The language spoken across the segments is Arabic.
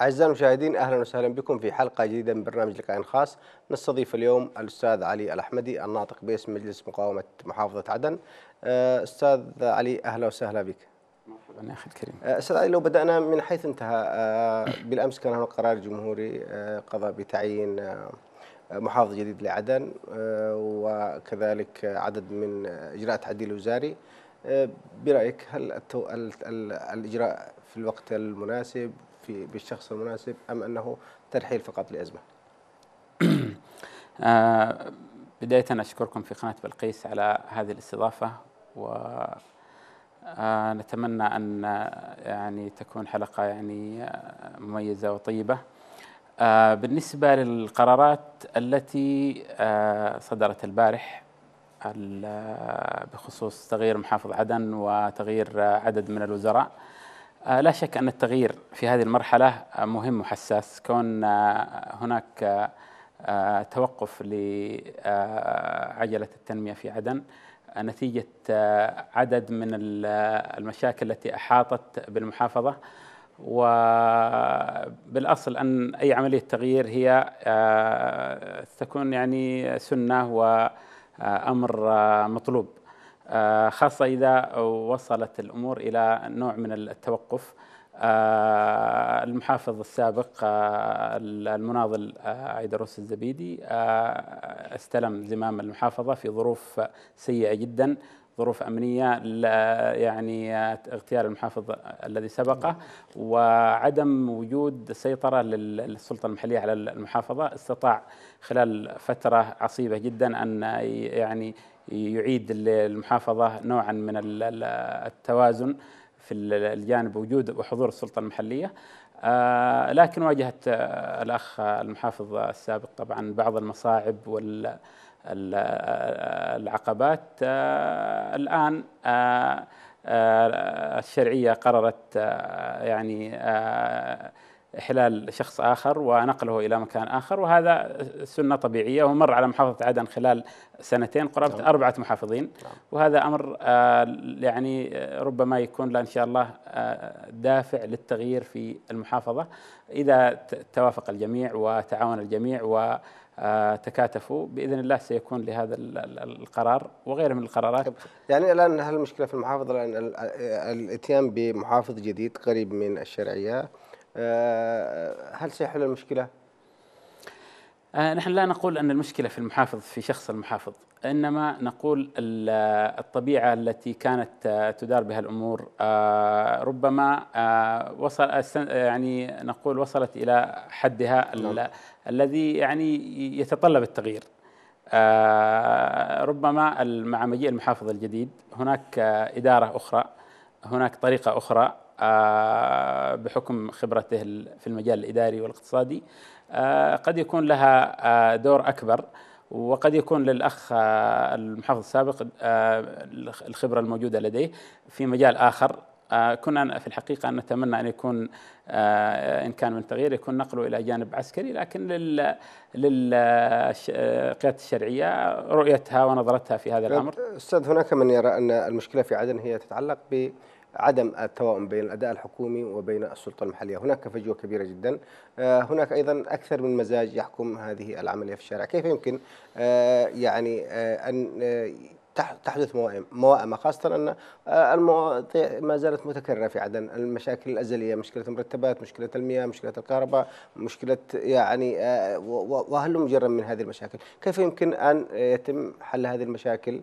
أعزائي المشاهدين أهلا وسهلا بكم في حلقة جديدة من برنامج لقاء خاص نستضيف اليوم الأستاذ علي الأحمدي الناطق باسم مجلس مقاومة محافظة عدن آه، أستاذ علي أهلا وسهلا بك مرحبا يا أخي الكريم آه، أستاذ علي لو بدأنا من حيث انتهى آه، بالأمس كان هناك قرار جمهوري قضى بتعيين محافظ جديد لعدن وكذلك عدد من إجراء تعديل وزاري برأيك هل الإجراء في الوقت المناسب في بالشخص المناسب أم أنه ترحيل فقط لأزمة آه، بداية أشكركم في قناة بلقيس على هذه الاستضافة و آه، نتمنى أن آه، يعني تكون حلقة يعني مميزة وطيبة بالنسبة للقرارات التي صدرت البارح بخصوص تغيير محافظ عدن وتغيير عدد من الوزراء آه، لا شك أن التغيير في هذه المرحلة آه، مهم وحساس كون آه، هناك توقف لعجلة التنمية في عدن نتيجة عدد من المشاكل التي أحاطت بالمحافظة وبالاصل ان اي عمليه تغيير هي تكون يعني سنه وامر مطلوب آه، خاصة إذا وصلت الأمور إلى نوع من التوقف آه، المحافظ السابق آه، المناضل عيدروس الزبيدي استلم زمام المحافظة في ظروف سيئة جدا ظروف امنيه يعني اغتيال المحافظ الذي سبقه وعدم وجود سيطره للسلطه المحليه على المحافظه استطاع خلال فتره عصيبه جدا ان يعني يعيد المحافظة نوعا من التوازن في الجانب وجود وحضور السلطة المحلية آه، لكن واجهت آه، الأخ المحافظ السابق طبعا بعض المصاعب والعقبات آه، الآن الشرعية قررت يعني إحلال شخص آخر ونقله إلى مكان آخر وهذا سنة طبيعية ومر على محافظة عدن خلال سنتين قرابة طبعا. نعم. أربعة محافظين طبعا. نعم. وهذا أمر آه، يعني آه، ربما يكون لا إن شاء الله آه، دافع للتغيير في المحافظة إذا توافق الجميع وتعاون الجميع و تكاتفوا باذن الله سيكون لهذا القرار وغيره من القرارات طيب. يعني الان هل المشكله في المحافظه الان الاتيان بمحافظ جديد قريب من الشرعيه آه، هل سيحل المشكله؟ آه، نحن لا نقول ان المشكله في المحافظ في شخص المحافظ، انما نقول الطبيعه التي كانت آه، تدار بها الامور ربما وصل يعني نقول وصلت الى حدها نعم. الذي يعني يتطلب التغيير. ربما مع مجيء المحافظ الجديد هناك اداره اخرى، هناك طريقه اخرى آه، بحكم خبرته في المجال الاداري والاقتصادي آه، قد يكون لها آه، دور اكبر وقد يكون للاخ المحافظ السابق الخبره الموجوده لديه في مجال اخر كنا في الحقيقة نتمنى أن يكون إن كان من تغيير يكون نقله إلى جانب عسكري لكن للقيادة الشرعية رؤيتها ونظرتها في هذا الأمر أستاذ هناك من يرى أن المشكلة في عدن هي تتعلق ب عدم التوائم بين الاداء الحكومي وبين السلطه المحليه، هناك فجوه كبيره جدا، آه، هناك ايضا اكثر من مزاج يحكم هذه العمليه في الشارع، كيف يمكن آه، يعني آه، ان تحدث موائمة خاصة أن المواضيع ما زالت متكررة في عدن المشاكل الأزلية مشكلة المرتبات مشكلة المياه مشكلة الكهرباء مشكلة يعني وهل مجرم من هذه المشاكل كيف يمكن أن يتم حل هذه المشاكل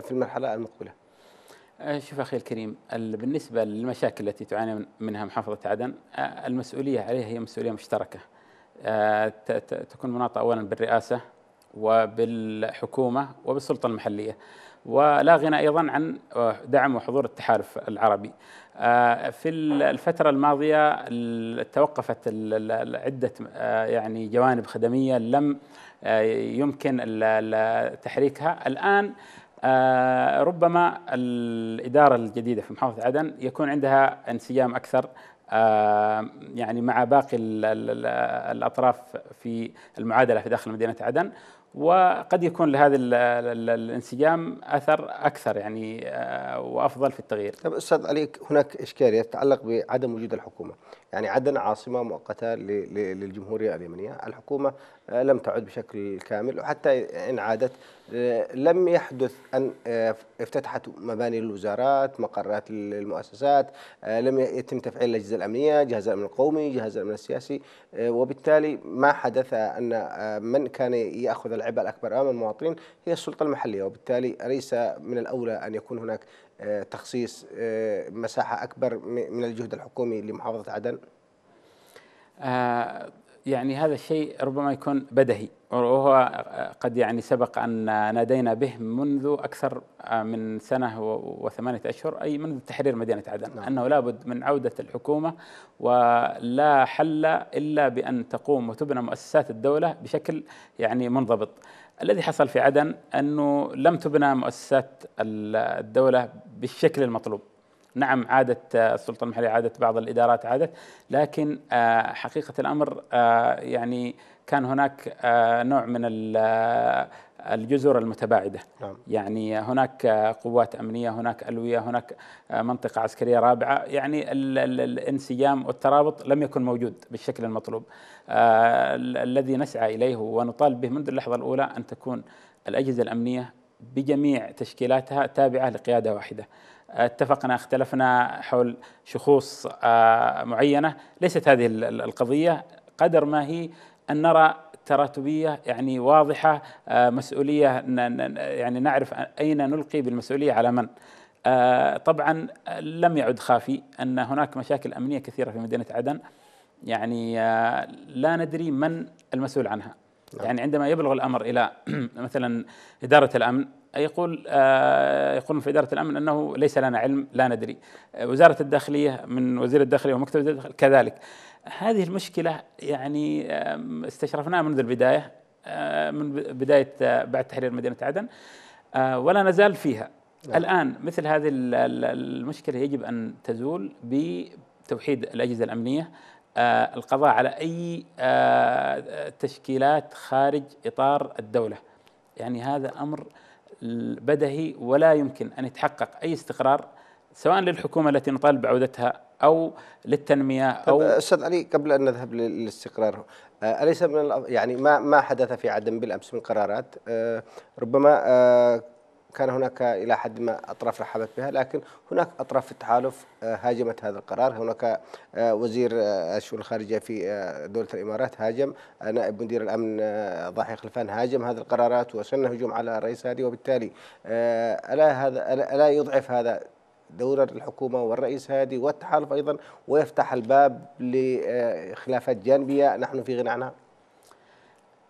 في المرحلة المقبلة آه، شوف اخي الكريم بالنسبه للمشاكل التي تعاني منها محافظه عدن آه، المسؤوليه عليها هي مسؤوليه مشتركه آه، تكون مناطه اولا بالرئاسه وبالحكومه وبالسلطه المحليه ولا غنى ايضا عن دعم وحضور التحالف العربي. في الفتره الماضيه توقفت عده يعني جوانب خدميه لم يمكن تحريكها، الان آه، ربما الإدارة الجديدة في محافظة عدن يكون عندها انسجام أكثر آه، يعني مع باقي الأطراف في المعادلة في داخل مدينة عدن وقد يكون لهذا الانسجام اثر اكثر يعني آه، وافضل في التغيير. طيب استاذ علي هناك اشكاليه تتعلق بعدم وجود الحكومه، يعني عدن عاصمة مؤقتة للجمهورية اليمنية الحكومة آه، لم تعد بشكل كامل وحتى إن عادت آه، لم يحدث أن آه، افتتحت مباني الوزارات مقرات المؤسسات لم يتم تفعيل الأجهزة الأمنية جهاز الأمن القومي جهاز الأمن السياسي وبالتالي ما حدث أن من كان يأخذ العبء الأكبر أمام المواطنين هي السلطة المحلية وبالتالي ليس من الأولى أن يكون هناك آه، تخصيص آه، مساحة أكبر من الجهد الحكومي لمحافظة عدن؟ آه، يعني هذا الشيء ربما يكون بدهي وهو قد يعني سبق أن نادينا به منذ أكثر من سنة وثمانية أشهر أي منذ تحرير مدينة عدن نعم. أنه لابد من عودة الحكومة ولا حل إلا بأن تقوم وتبنى مؤسسات الدولة بشكل يعني منضبط الذي حصل في عدن انه لم تبنى مؤسسات الدوله بالشكل المطلوب. نعم عادت السلطه المحليه عادت بعض الادارات عادت لكن آه، حقيقه الامر آه، يعني كان هناك آه، نوع من آه، الجزر المتباعده نعم. يعني هناك آه، قوات امنيه هناك الويه هناك منطقه عسكريه رابعه يعني الانسجام والترابط لم يكن موجود بالشكل المطلوب الذي نسعى اليه ونطالب به منذ اللحظه الاولى ان تكون الاجهزه الامنيه بجميع تشكيلاتها تابعه لقياده واحده اتفقنا اختلفنا حول شخوص معينه ليست هذه القضيه قدر ما هي ان نرى تراتبيه يعني واضحه آه، مسؤوليه يعني نعرف اين نلقي بالمسؤوليه على من. آه، طبعا لم يعد خافي ان هناك مشاكل امنيه كثيره في مدينه عدن يعني آه، لا ندري من المسؤول عنها. نعم. يعني عندما يبلغ الامر الى مثلا اداره الامن يقول آه، يقولون في اداره الامن انه ليس لنا علم لا ندري آه، وزاره الداخليه من وزير الداخليه ومكتب وزير الداخليه كذلك هذه المشكله يعني استشرفناها منذ البدايه آه، من بدايه بعد تحرير مدينه عدن ولا نزال فيها نعم. الان مثل هذه المشكله يجب ان تزول بتوحيد الاجهزه الامنيه القضاء على اي تشكيلات خارج اطار الدوله يعني هذا امر بدهي ولا يمكن ان يتحقق اي استقرار سواء للحكومه التي نطالب بعودتها او للتنميه او استاذ علي قبل ان نذهب للاستقرار آه، اليس من يعني ما ما حدث في عدن بالامس من قرارات آه، ربما آه، كان هناك إلى حد ما أطراف رحبت بها لكن هناك أطراف في التحالف آه، هاجمت هذا القرار هناك آه، وزير آه، الشؤون الخارجية في دولة الإمارات هاجم نائب مدير الأمن ضاحي خلفان هاجم هذه القرارات وشن هجوم على الرئيس هادي وبالتالي ألا, هذا ألا يضعف هذا دور الحكومة والرئيس هادي والتحالف أيضا ويفتح الباب لخلافات جانبية نحن في غنى عنها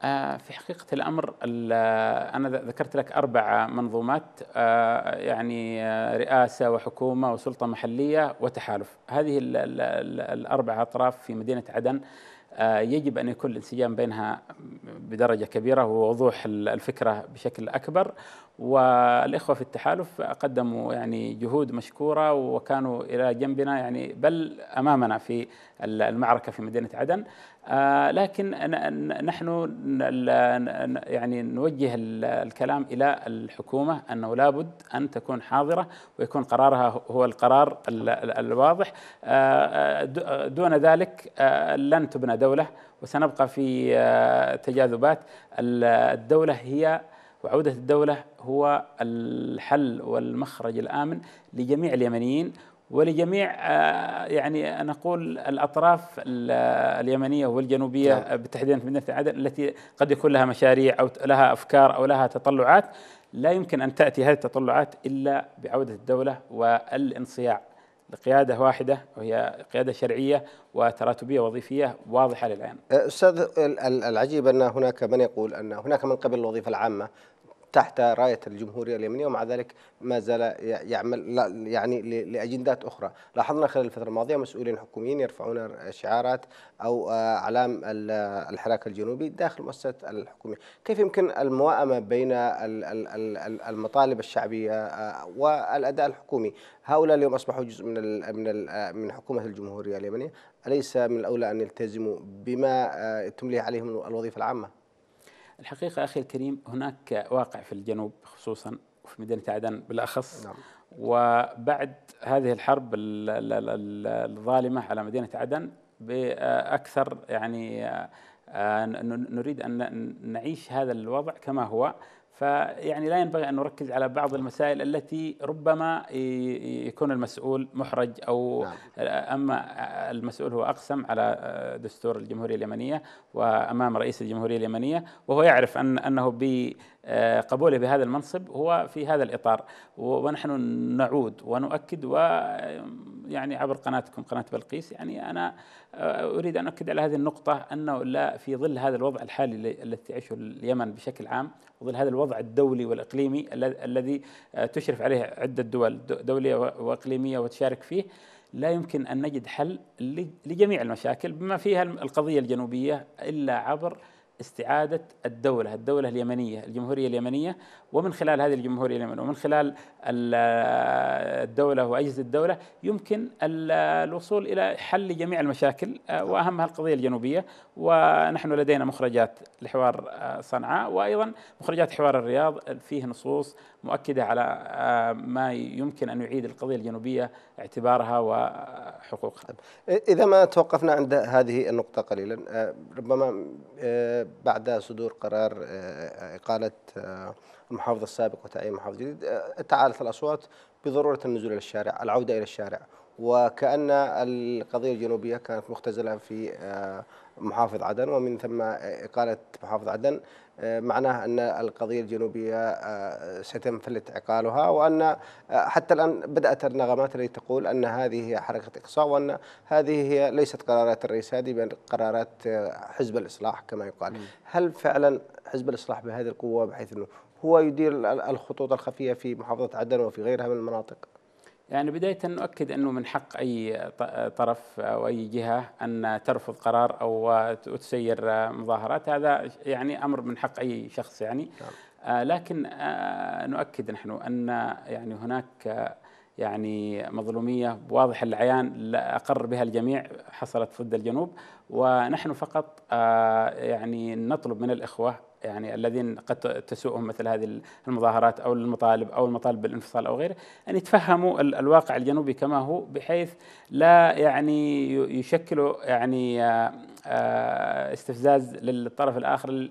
آه، في حقيقة الأمر آه، أنا ذكرت لك أربع منظومات آه، يعني رئاسة وحكومة وسلطة محلية وتحالف هذه الأربع أطراف في مدينة عدن يجب أن يكون الانسجام بينها بدرجة كبيرة ووضوح الفكرة بشكل أكبر والاخوه في التحالف قدموا يعني جهود مشكوره وكانوا الى جنبنا يعني بل امامنا في المعركه في مدينه عدن آه، لكن نحن يعني نوجه الكلام الى الحكومه انه لابد ان تكون حاضره ويكون قرارها هو القرار الواضح آه، آه، دون ذلك لن تبنى دوله وسنبقى في تجاذبات الدوله هي وعودة الدولة هو الحل والمخرج الآمن لجميع اليمنيين ولجميع آه، يعني نقول الاطراف اليمنيه والجنوبيه نعم. بالتحديد في مدينه عدن التي قد يكون لها مشاريع او لها افكار او لها تطلعات لا يمكن ان تاتي هذه التطلعات الا بعوده الدوله والانصياع لقياده واحده وهي قياده شرعيه وتراتبيه وظيفيه واضحه للعين. استاذ العجيب ان هناك من يقول ان هناك من قبل الوظيفه العامه تحت راية الجمهورية اليمنية ومع ذلك ما زال يعمل يعني لأجندات أخرى لاحظنا خلال الفترة الماضية مسؤولين حكوميين يرفعون شعارات أو آه، أعلام الحراك الجنوبي داخل مؤسسة الحكومية كيف يمكن الموائمة بين المطالب الشعبية آه، والأداء الحكومي هؤلاء اليوم أصبحوا جزء من من آه، من حكومة الجمهورية اليمنية أليس من الأولى أن يلتزموا بما تمليه عليهم الوظيفة العامة؟ الحقيقة أخي الكريم هناك واقع في الجنوب خصوصا وفي مدينة عدن بالأخص نعم. وبعد هذه الحرب الظالمة على مدينة عدن بأكثر يعني آه، آه، نريد أن نعيش هذا الوضع كما هو فيعني لا ينبغي ان نركز على بعض المسائل التي ربما يكون المسؤول محرج او نعم. اما المسؤول هو اقسم على آه، دستور الجمهوريه اليمنيه وامام رئيس الجمهوريه اليمنيه وهو يعرف ان انه بقبوله آه، بهذا المنصب هو في هذا الاطار ونحن نعود ونؤكد و يعني عبر قناتكم قناه بلقيس يعني انا آه، اريد ان اؤكد على هذه النقطه انه لا في ظل هذا الوضع الحالي الذي يعيشه اليمن بشكل عام ظل هذا الوضع الدولي والاقليمي الذي آه، تشرف عليه عده دول دوليه واقليميه وتشارك فيه لا يمكن ان نجد حل لجميع المشاكل بما فيها القضيه الجنوبيه الا عبر استعادة الدولة الدولة اليمنية الجمهورية اليمنية ومن خلال هذه الجمهورية اليمنية ومن خلال الدولة وأجهزة الدولة يمكن الوصول إلى حل جميع المشاكل آه، وأهمها القضية الجنوبية ونحن لدينا مخرجات لحوار آه، صنعاء وأيضا مخرجات حوار الرياض فيه نصوص مؤكدة على آه، ما يمكن أن يعيد القضية الجنوبية اعتبارها وحقوقها طيب. إذا ما توقفنا عند هذه النقطة قليلا آه، ربما آه، بعد صدور قرار آه، إقالة المحافظ السابق وتعيين محافظ جديد تعالت الأصوات بضرورة النزول إلى الشارع العودة إلى الشارع وكأن القضية الجنوبية كانت مختزلة في محافظ عدن ومن ثم إقالة محافظ عدن معناه أن القضية الجنوبية آه، فلت عقالها وأن آه، حتى الآن بدأت النغمات التي تقول أن هذه هي حركة إقصاء وأن هذه هي ليست قرارات الرئيس هذه بل قرارات آه، حزب الإصلاح كما يقال هل فعلا حزب الإصلاح بهذه القوة بحيث أنه هو يدير الخطوط الخفية في محافظة عدن وفي غيرها من المناطق يعني بداية نؤكد أنه من حق أي طرف أو أي جهة أن ترفض قرار أو تسير مظاهرات هذا يعني أمر من حق أي شخص يعني نعم. آه، لكن آه، نؤكد نحن أن يعني هناك آه، يعني مظلومية واضح العيان أقر بها الجميع حصلت ضد الجنوب ونحن فقط يعني نطلب من الإخوة يعني الذين قد تسوءهم مثل هذه المظاهرات او المطالب او المطالب بالانفصال او غيره ان يتفهموا الواقع الجنوبي كما هو بحيث لا يعني يشكلوا يعني آه، آه، استفزاز للطرف الاخر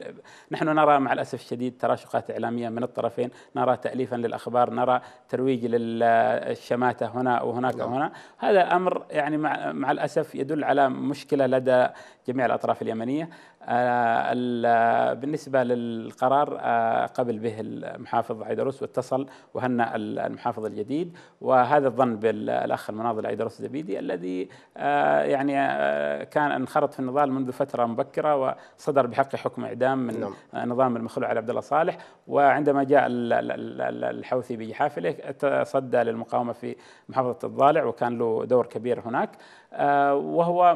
نحن نرى مع الاسف الشديد تراشقات اعلاميه من الطرفين نرى تاليفا للاخبار نرى ترويج للشماته هنا وهناك نعم. وهنا هذا امر يعني مع, مع الاسف يدل على مشكله لدى جميع الاطراف اليمنيه آه، بالنسبه للقرار آه، قبل به المحافظ عيدروس واتصل وهنأ المحافظ الجديد وهذا الظن بالاخ المناضل عيدروس الزبيدي الذي يعني كان انخرط في النظام الاستقلال منذ فترة مبكرة وصدر بحقه حكم إعدام من نعم. نظام المخلوع علي عبد الله صالح وعندما جاء الحوثي بحافله تصدى للمقاومة في محافظة الضالع وكان له دور كبير هناك آه، وهو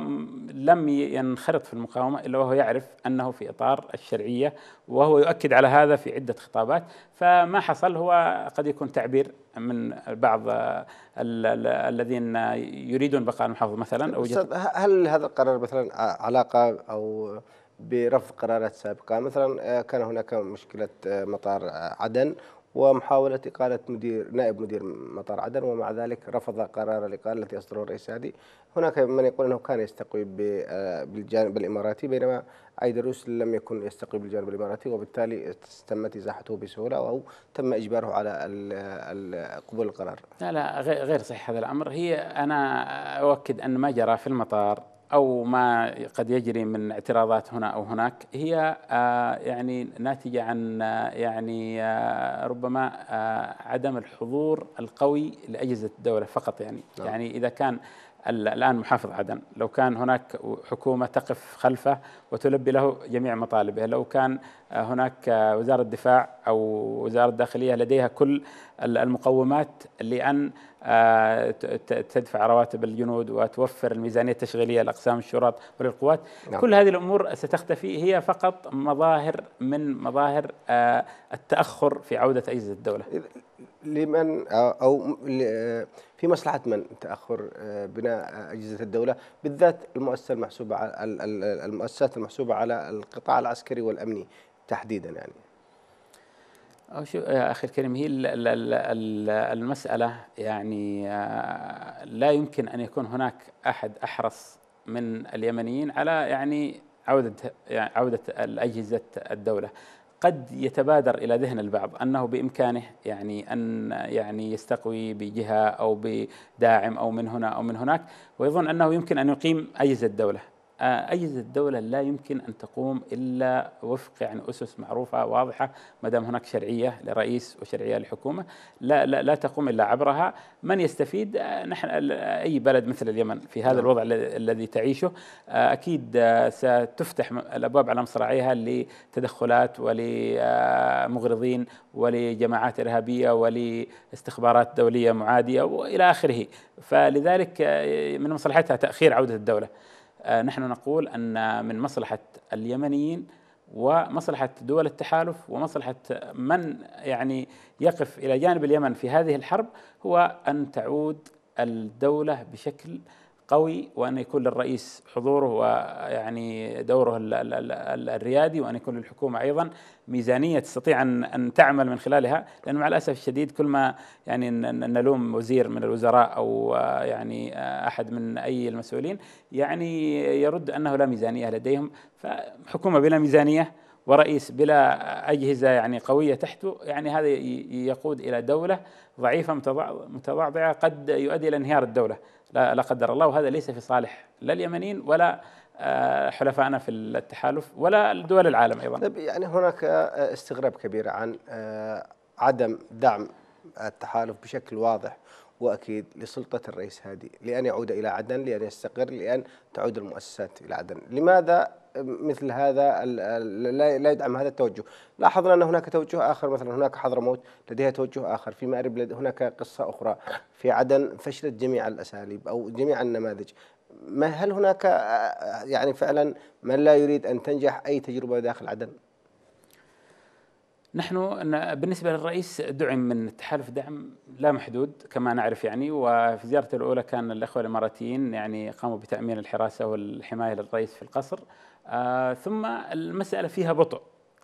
لم ينخرط في المقاومة إلا وهو يعرف أنه في إطار الشرعية وهو يؤكد على هذا في عدة خطابات فما حصل هو قد يكون تعبير من بعض الذين يريدون بقاء المحافظ مثلا أو هل هذا القرار مثلا علاقة أو برفض قرارات سابقة مثلا آه، كان هناك مشكلة آه، مطار آه، عدن ومحاولة إقالة مدير نائب مدير مطار عدن ومع ذلك رفض قرار الإقالة التي أصدره الرئيس هادي هناك من يقول أنه كان يستقوي آه، بالجانب الإماراتي بينما أيدروس لم يكن يستقوي بالجانب الإماراتي وبالتالي تمت إزاحته بسهولة أو تم إجباره على قبول القرار لا لا غير صحيح هذا الأمر هي أنا أؤكد أن ما جرى في المطار او ما قد يجري من اعتراضات هنا او هناك هي آه، يعني ناتجه عن آه، يعني آه، ربما عدم الحضور القوي لاجهزه الدوله فقط يعني نعم. يعني اذا كان الآن محافظ عدن لو كان هناك حكومة تقف خلفه وتلبي له جميع مطالبه لو كان آه، هناك آه، وزارة دفاع أو وزارة الداخلية لديها كل المقومات لأن آه، تدفع رواتب الجنود وتوفر الميزانية التشغيلية لأقسام الشرطة والقوات نعم. كل هذه الأمور ستختفي هي فقط مظاهر من مظاهر التأخر في عودة أجهزة الدولة لمن او في مصلحه من تاخر آه، بناء آه، اجهزه الدوله بالذات المؤسسه المحسوبه على المؤسسات المحسوبه على القطاع العسكري والامني تحديدا يعني أو شو يا أخي الكريم هي المسألة يعني آه، لا يمكن أن يكون هناك أحد أحرص من اليمنيين على يعني عودة يعني عودة أجهزة الدولة قد يتبادر الى ذهن البعض انه بامكانه يعني ان يعني يستقوي بجهه او بداعم او من هنا او من هناك ويظن انه يمكن ان يقيم اجهزه الدوله أي الدولة لا يمكن أن تقوم إلا وفق يعني أسس معروفة واضحة ما دام هناك شرعية لرئيس وشرعية لحكومة لا, لا, لا تقوم إلا عبرها من يستفيد آه، نحن أي بلد مثل اليمن في هذا نعم. الوضع الذي تعيشه آه، أكيد آه، ستفتح الأبواب على مصراعيها لتدخلات ولمغرضين ولجماعات إرهابية ولاستخبارات دولية معادية وإلى آخره فلذلك من مصلحتها تأخير عودة الدولة آه، نحن نقول أن من مصلحة اليمنيين ومصلحة دول التحالف ومصلحة من يعني يقف إلى جانب اليمن في هذه الحرب هو أن تعود الدولة بشكل قوي وأن يكون للرئيس حضوره ويعني دوره الريادي وأن يكون للحكومة أيضا ميزانية تستطيع أن أن تعمل من خلالها لأن مع الأسف الشديد كل ما يعني نلوم وزير من الوزراء أو يعني أحد من أي المسؤولين يعني يرد أنه لا ميزانية لديهم فحكومة بلا ميزانية ورئيس بلا أجهزة يعني قوية تحته يعني هذا يقود إلى دولة ضعيفة متضعضعة قد يؤدي إلى انهيار الدولة لا قدر الله وهذا ليس في صالح لا اليمنيين ولا آه، حلفائنا في التحالف ولا دول العالم ايضا طيب يعني هناك استغراب كبير عن آه، عدم دعم التحالف بشكل واضح واكيد لسلطه الرئيس هادي لان يعود الى عدن لان يستقر لان تعود المؤسسات الى عدن لماذا مثل هذا لا يدعم هذا التوجه لاحظنا أن هناك توجه آخر مثلا هناك حضرموت لديها توجه آخر في مأرب هناك قصة أخرى في عدن فشلت جميع الأساليب أو جميع النماذج ما هل هناك آه، يعني فعلا من لا يريد أن تنجح أي تجربة داخل عدن؟ نحن بالنسبه للرئيس دعم من التحالف دعم لا محدود كما نعرف يعني وفي زيارته الاولى كان الاخوه الاماراتيين يعني قاموا بتامين الحراسه والحمايه للرئيس في القصر آه ثم المساله فيها بطء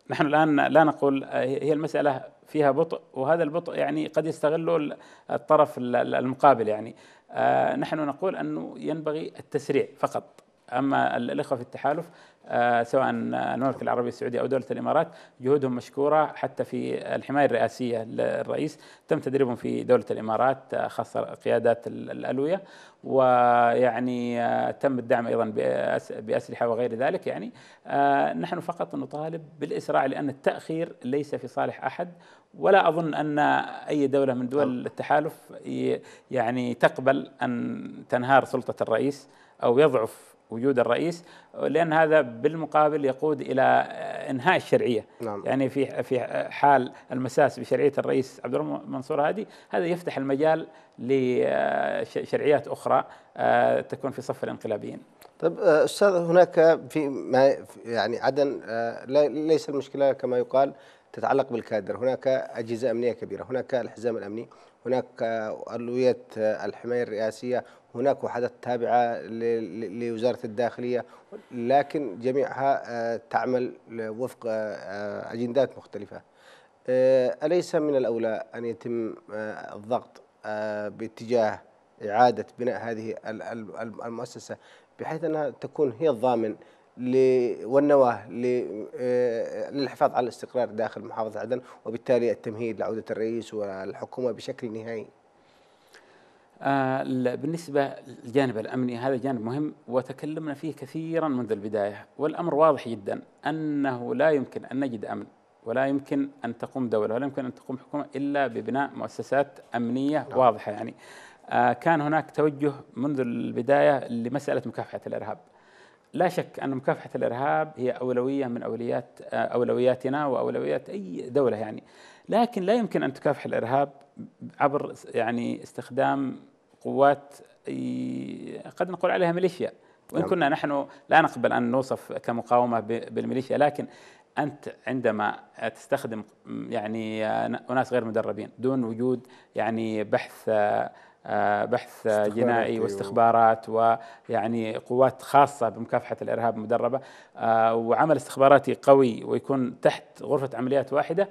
نحن الان لا نقول آه، هي المساله فيها بطء وهذا البطء يعني قد يستغله الطرف المقابل يعني آه نحن نقول انه ينبغي التسريع فقط اما الاخوه في التحالف آه، سواء المملكه العربيه السعوديه او دوله الامارات جهودهم مشكوره حتى في الحمايه الرئاسيه للرئيس تم تدريبهم في دوله الامارات آه، خاصه قيادات الالويه ويعني آه، تم الدعم ايضا باسلحه وغير ذلك يعني نحن فقط نطالب بالاسراع لان التاخير ليس في صالح احد ولا اظن ان اي دوله من دول نعم. التحالف يعني تقبل ان تنهار سلطه الرئيس او يضعف وجود الرئيس لان هذا بالمقابل يقود الى انهاء الشرعيه نعم. يعني في في حال المساس بشرعيه الرئيس عبد الرحمن منصور هادي هذا يفتح المجال لشرعيات اخرى آه، تكون في صف الانقلابيين طيب آه، استاذ هناك في ما يعني عدن آه، ليس المشكله كما يقال تتعلق بالكادر هناك اجهزه امنيه كبيره هناك الحزام الامني هناك ألوية الحماية الرئاسية هناك وحدات تابعة لوزارة الداخلية لكن جميعها آه، تعمل وفق آه، آه، أجندات مختلفة أليس من الأولى أن يتم الضغط باتجاه إعادة بناء هذه المؤسسة بحيث أنها تكون هي الضامن والنواه للحفاظ على الاستقرار داخل محافظة عدن وبالتالي التمهيد لعودة الرئيس والحكومة بشكل نهائي آه، بالنسبة للجانب الأمني هذا جانب مهم وتكلمنا فيه كثيرا منذ البداية والأمر واضح جدا أنه لا يمكن أن نجد أمن ولا يمكن أن تقوم دولة ولا يمكن أن تقوم حكومة إلا ببناء مؤسسات أمنية نعم. واضحة يعني آه، كان هناك توجه منذ البداية لمسألة مكافحة الإرهاب لا شك أن مكافحة الإرهاب هي أولوية من أولويات آه، أولوياتنا وأولويات أي دولة يعني لكن لا يمكن أن تكافح الإرهاب عبر يعني استخدام قوات قد نقول عليها ميليشيا وان نعم. كنا نحن لا نقبل ان نوصف كمقاومه بالميليشيا لكن انت عندما تستخدم يعني اناس غير مدربين دون وجود يعني بحث آه، بحث جنائي واستخبارات ويعني قوات خاصة بمكافحة الإرهاب المدربة آه، وعمل استخباراتي قوي ويكون تحت غرفة عمليات واحدة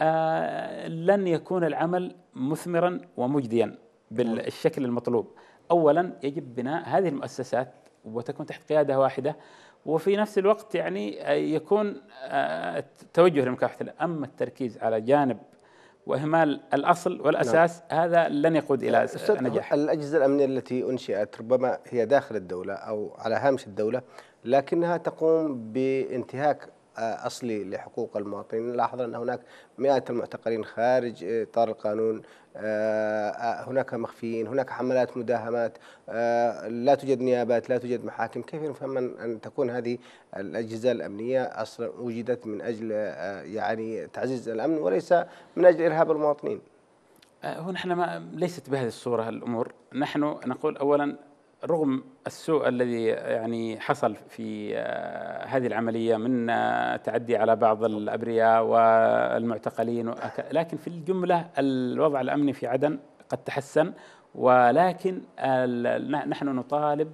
آه، لن يكون العمل مثمرا ومجديا بالشكل نعم. المطلوب اولا يجب بناء هذه المؤسسات وتكون تحت قياده واحده وفي نفس الوقت يعني آه، يكون آه، توجه لمكافحه اما التركيز على جانب واهمال الاصل والاساس نعم. هذا لن يقود الى نجاح. الاجهزه الامنيه التي انشئت ربما هي داخل الدوله او على هامش الدوله لكنها تقوم بانتهاك أصلي لحقوق المواطنين نلاحظ أن هناك مئات المعتقلين خارج إطار القانون آه، هناك مخفيين هناك حملات مداهمات آه، لا توجد نيابات لا توجد محاكم كيف يفهم أن تكون هذه الأجهزة الأمنية أصلا وجدت من أجل آه، يعني تعزيز الأمن وليس من أجل إرهاب المواطنين هو نحن ما ليست بهذه الصورة الأمور نحن نقول أولا رغم السوء الذي يعني حصل في آه، هذه العمليه من آه، تعدي على بعض الابرياء والمعتقلين لكن في الجمله الوضع الامني في عدن قد تحسن ولكن نحن نطالب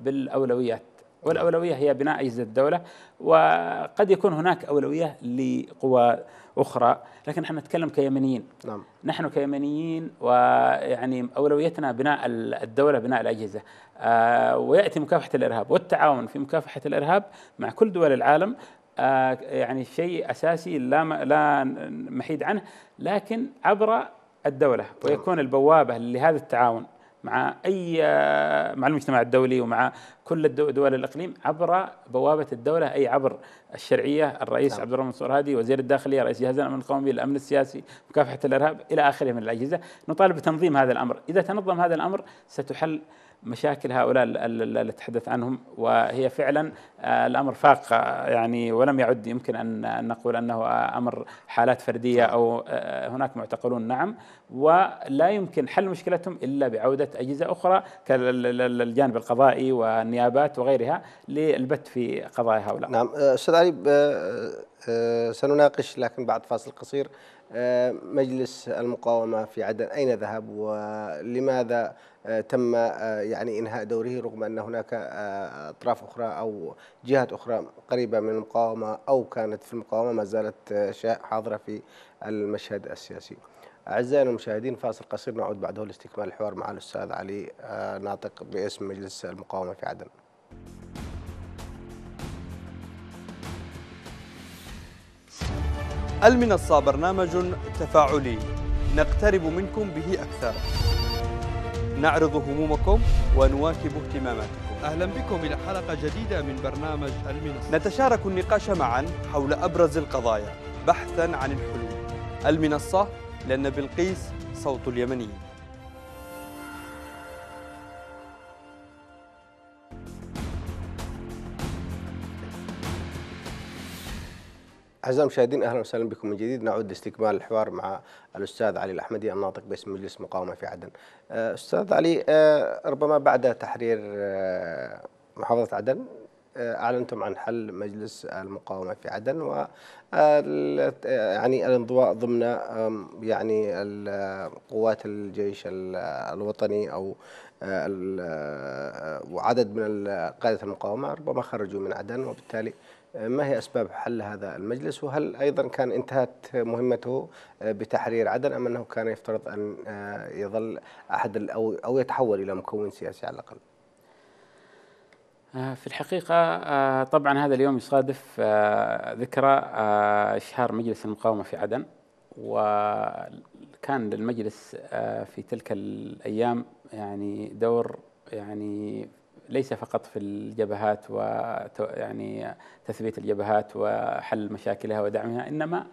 بالاولويات والاولويه هي بناء اجهزه الدوله وقد يكون هناك اولويه لقوى اخرى لكن احنا نتكلم كيمنيين نعم. نحن كيمنيين ويعني اولويتنا بناء الدوله بناء الاجهزه آه وياتي مكافحه الارهاب والتعاون في مكافحه الارهاب مع كل دول العالم آه يعني شيء اساسي لا لا محيد عنه لكن عبر الدوله نعم. ويكون البوابه لهذا التعاون مع اي آه، مع المجتمع الدولي ومع كل دول الاقليم عبر بوابه الدوله اي عبر الشرعيه الرئيس نعم. عبد الرحمن منصور هادي وزير الداخليه رئيس جهاز الامن القومي الامن السياسي مكافحه الارهاب الى اخره من الاجهزه نطالب بتنظيم هذا الامر اذا تنظم هذا الامر ستحل مشاكل هؤلاء اللي تحدث عنهم وهي فعلا آه، الامر فاق آه، يعني ولم يعد يمكن ان نقول انه امر حالات فرديه نعم. او هناك معتقلون نعم ولا يمكن حل مشكلتهم الا بعوده اجهزه اخرى كالجانب القضائي والنيابات وغيرها للبت في قضايا هؤلاء. نعم أه، استاذ علي أه، أه، سنناقش لكن بعد فاصل قصير مجلس المقاومه في عدن اين ذهب ولماذا تم يعني انهاء دوره رغم ان هناك اطراف اخرى او جهات اخرى قريبه من المقاومه او كانت في المقاومه ما زالت حاضره في المشهد السياسي. أعزائي المشاهدين فاصل قصير نعود بعده لاستكمال الحوار مع الأستاذ علي آه، ناطق باسم مجلس المقاومة في عدن المنصة برنامج تفاعلي نقترب منكم به أكثر نعرض همومكم ونواكب اهتماماتكم أهلا بكم إلى حلقة جديدة من برنامج المنصة نتشارك النقاش معا حول أبرز القضايا بحثا عن الحلول المنصة لأن بلقيس صوت اليمنيين أعزائي المشاهدين أهلا وسهلا بكم من جديد نعود لاستكمال الحوار مع الأستاذ علي الأحمدي الناطق باسم مجلس مقاومة في عدن أستاذ علي آه، ربما بعد تحرير آه، محافظة عدن اعلنتم عن حل مجلس المقاومه في عدن و آه، آه، يعني الانضواء ضمن يعني قوات الجيش الوطني او آه، وعدد من قاده المقاومه ربما خرجوا من عدن وبالتالي ما هي اسباب حل هذا المجلس وهل ايضا كان انتهت مهمته بتحرير عدن ام انه كان يفترض ان يظل احد او او يتحول الى مكون سياسي على الاقل؟ آه، في الحقيقة آه، طبعا هذا اليوم يصادف آه، ذكرى إشهار مجلس المقاومة في عدن وكان للمجلس في تلك الأيام يعني دور يعني ليس فقط في الجبهات و يعني تثبيت الجبهات وحل مشاكلها ودعمها إنما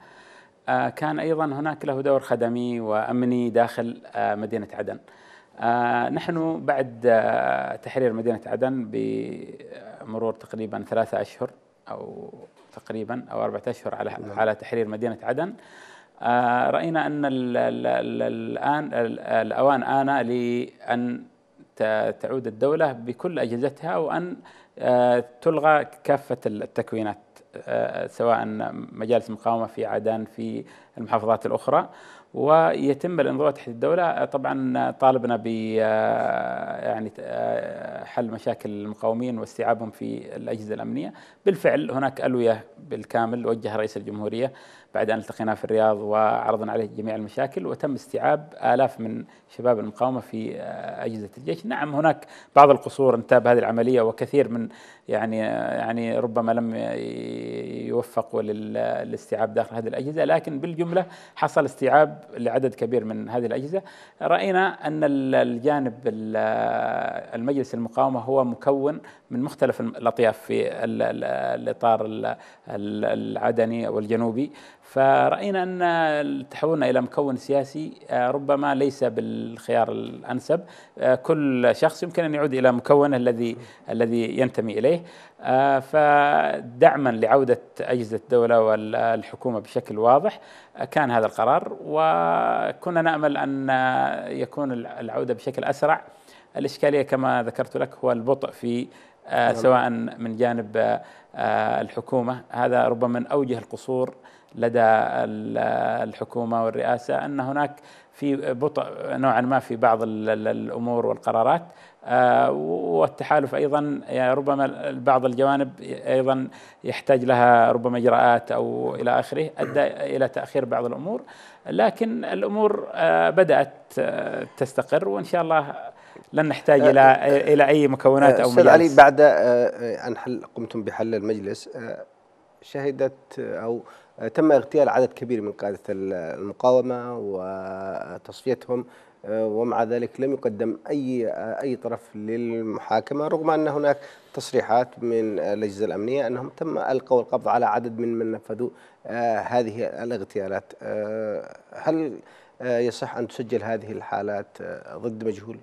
كان أيضا هناك له دور خدمي وأمني داخل مدينة عدن آه، نحن بعد آه، تحرير مدينة عدن بمرور تقريبا ثلاثة أشهر أو تقريبا أو أربعة أشهر على نعم. على تحرير مدينة عدن آه، رأينا أن الآن الأوان آن لأن تعود الدولة بكل أجهزتها وأن تلغى كافة التكوينات سواء مجالس المقاومة في عدن في المحافظات الأخرى ويتم الانضوء تحت الدوله طبعا طالبنا ب آه، يعني آه، حل مشاكل المقاومين واستيعابهم في الاجهزه الامنيه بالفعل هناك الويه بالكامل وجه رئيس الجمهوريه بعد ان التقينا في الرياض وعرضنا عليه جميع المشاكل وتم استيعاب الاف من شباب المقاومه في آه، اجهزه الجيش نعم هناك بعض القصور انتاب هذه العمليه وكثير من يعني يعني ربما لم يوفقوا للاستيعاب داخل هذه الأجهزة لكن بالجملة حصل استيعاب لعدد كبير من هذه الأجهزة رأينا أن الجانب المجلس المقاومة هو مكون من مختلف الأطياف في الإطار العدني والجنوبي فرأينا أن تحولنا إلى مكون سياسي آه، ربما ليس بالخيار الأنسب آه، كل شخص يمكن أن يعود إلى مكونه الذي الذي ينتمي إليه آه، فدعما لعودة أجهزة الدولة والحكومة بشكل واضح كان هذا القرار وكنا نأمل أن يكون العودة بشكل أسرع الإشكالية كما ذكرت لك هو البطء في نعم. سواء من جانب الحكومة هذا ربما من أوجه القصور لدى الحكومه والرئاسه ان هناك في بطء نوعا ما في بعض الامور والقرارات آه، والتحالف ايضا يعني ربما بعض الجوانب ايضا يحتاج لها ربما اجراءات او الى اخره ادى الى تاخير بعض الامور لكن الامور آه، بدات آه، تستقر وان شاء الله لن نحتاج الى الى اي مكونات او استاذ علي بعد ان قمتم بحل المجلس شهدت او آه، تم اغتيال عدد كبير من قادة المقاومة وتصفيتهم آه، ومع ذلك لم يقدم أي آه، أي طرف للمحاكمة رغم أن هناك تصريحات من الأجهزة الأمنية أنهم تم ألقوا القبض على عدد من من نفذوا هذه الاغتيالات هل يصح أن تسجل هذه الحالات ضد مجهول؟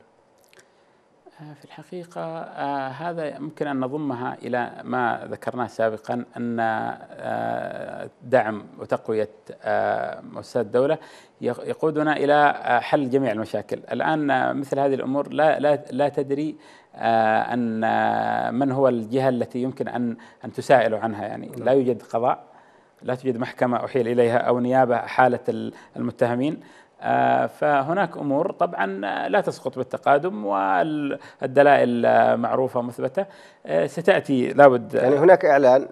آه، في الحقيقة آه، هذا يمكن أن نضمها إلى ما ذكرناه سابقا أن آه، دعم وتقوية مؤسسات الدولة يقودنا إلى حل جميع المشاكل الآن مثل هذه الأمور لا, لا, لا تدري أن من هو الجهة التي يمكن أن, أن تسائل عنها يعني لا نعم. يوجد قضاء لا توجد محكمة أحيل إليها أو نيابة حالة المتهمين آه، فهناك امور طبعا آه، لا تسقط بالتقادم والدلائل آه، معروفه مثبته ستاتي لابد يعني هناك اعلان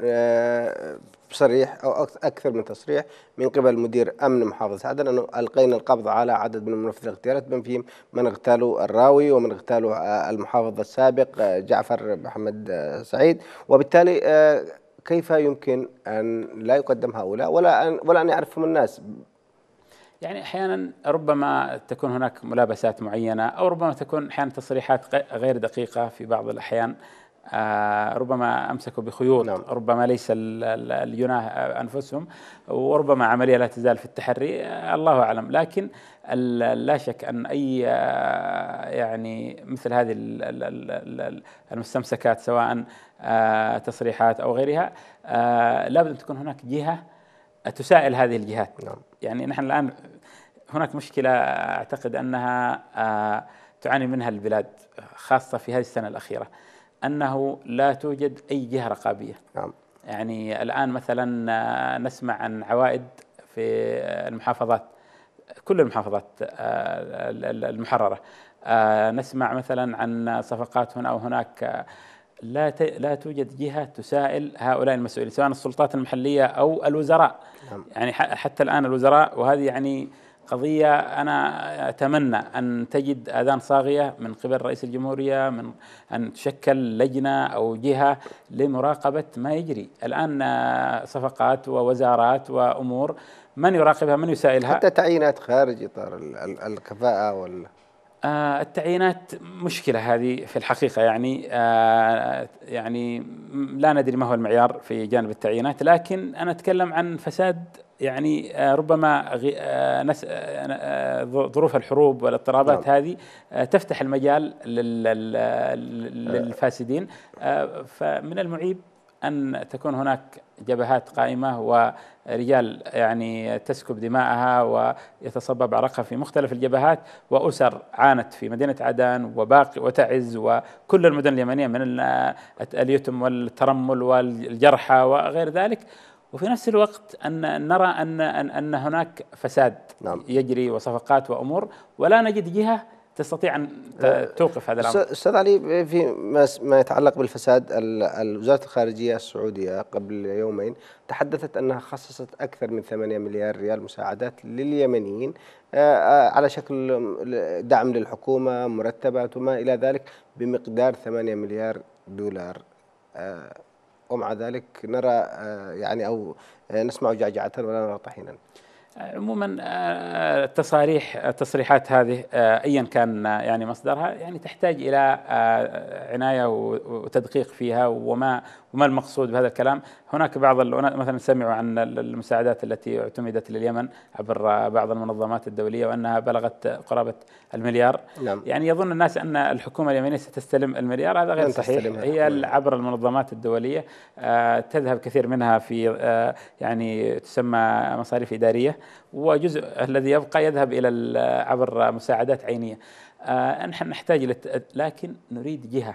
صريح او اكثر من تصريح من قبل مدير امن محافظه عدن انه القينا القبض على عدد من منفذ الاغتيالات من فيهم من اغتالوا الراوي ومن اغتالوا المحافظ السابق جعفر محمد سعيد وبالتالي كيف يمكن ان لا يقدم هؤلاء ولا ان ولا ان يعرفهم الناس يعني احيانا ربما تكون هناك ملابسات معينه او ربما تكون احيانا تصريحات غير دقيقه في بعض الاحيان آه، ربما امسكوا بخيوط نعم. ربما ليس الجناه انفسهم وربما عمليه لا تزال في التحري الله اعلم لكن لا شك ان اي آه، يعني مثل هذه المستمسكات سواء آه، تصريحات او غيرها لابد ان تكون هناك جهه تسائل هذه الجهات نعم. يعني نحن الان هناك مشكله اعتقد انها آه، تعاني منها البلاد خاصه في هذه السنه الاخيره انه لا توجد اي جهه رقابيه نعم يعني الان مثلا آه، نسمع عن عوائد في المحافظات كل المحافظات آه، المحرره نسمع مثلا عن صفقات هنا أو هناك لا لا توجد جهه تسائل هؤلاء المسؤولين سواء السلطات المحليه او الوزراء نعم. يعني حتى الان الوزراء وهذه يعني قضية أنا أتمنى أن تجد آذان صاغية من قبل رئيس الجمهورية من أن تشكل لجنة أو جهة لمراقبة ما يجري الآن آه، صفقات ووزارات وأمور من يراقبها من يسائلها حتى تعيينات خارج إطار الكفاءة وال آه، التعيينات مشكلة هذه في الحقيقة يعني آه، يعني لا ندري ما هو المعيار في جانب التعيينات لكن أنا أتكلم عن فساد يعني آه, ربما آه, آه, ظروف الحروب والاضطرابات نعم. هذه تفتح المجال للفاسدين فمن المعيب ان تكون هناك جبهات قائمه ورجال يعني تسكب دماءها ويتصبب عرقها في مختلف الجبهات واسر عانت في مدينه عدن وباقي وتعز وكل المدن اليمنيه من اليتم والترمل والجرحى وغير ذلك وفي نفس الوقت أن نرى أن, أن, أن هناك فساد نعم. يجري وصفقات وأمور ولا نجد جهة تستطيع أن توقف هذا الأمر أستاذ علي في ما يتعلق بالفساد وزارة الخارجية السعودية قبل يومين تحدثت أنها خصصت أكثر من 8 مليار ريال مساعدات لليمنيين آه، آه، على شكل دعم للحكومة مرتبات وما إلى ذلك بمقدار 8 مليار دولار آه، ومع ذلك نرى آه، يعني أو آه، نسمع جعجعة ولا نرى طحينا آه، عموما التصاريح التصريحات هذه ايا كان يعني مصدرها يعني تحتاج الى عنايه وتدقيق فيها وما وما المقصود بهذا الكلام هناك بعض مثلا سمعوا عن المساعدات التي اعتمدت لليمن عبر بعض المنظمات الدولية وأنها بلغت قرابة المليار نعم. يعني يظن الناس أن الحكومة اليمنية ستستلم المليار هذا غير صحيح هي نعم. عبر المنظمات الدولية آه، تذهب كثير منها في آه، يعني تسمى مصاريف إدارية وجزء الذي يبقى يذهب إلى عبر مساعدات عينية آه، نحن نحتاج لكن نريد جهة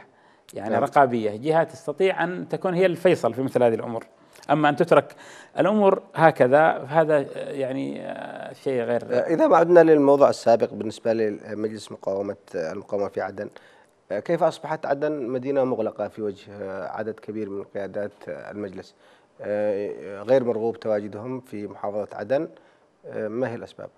يعني طيب. رقابيه جهه تستطيع ان تكون هي الفيصل في مثل هذه الامور اما ان تترك الامور هكذا فهذا يعني آه، شيء غير آه، اذا ما عدنا للموضوع السابق بالنسبه لمجلس مقاومه آه، المقاومه في عدن كيف اصبحت عدن مدينه مغلقه في وجه عدد كبير من قيادات المجلس غير مرغوب تواجدهم في محافظه عدن ما هي الاسباب؟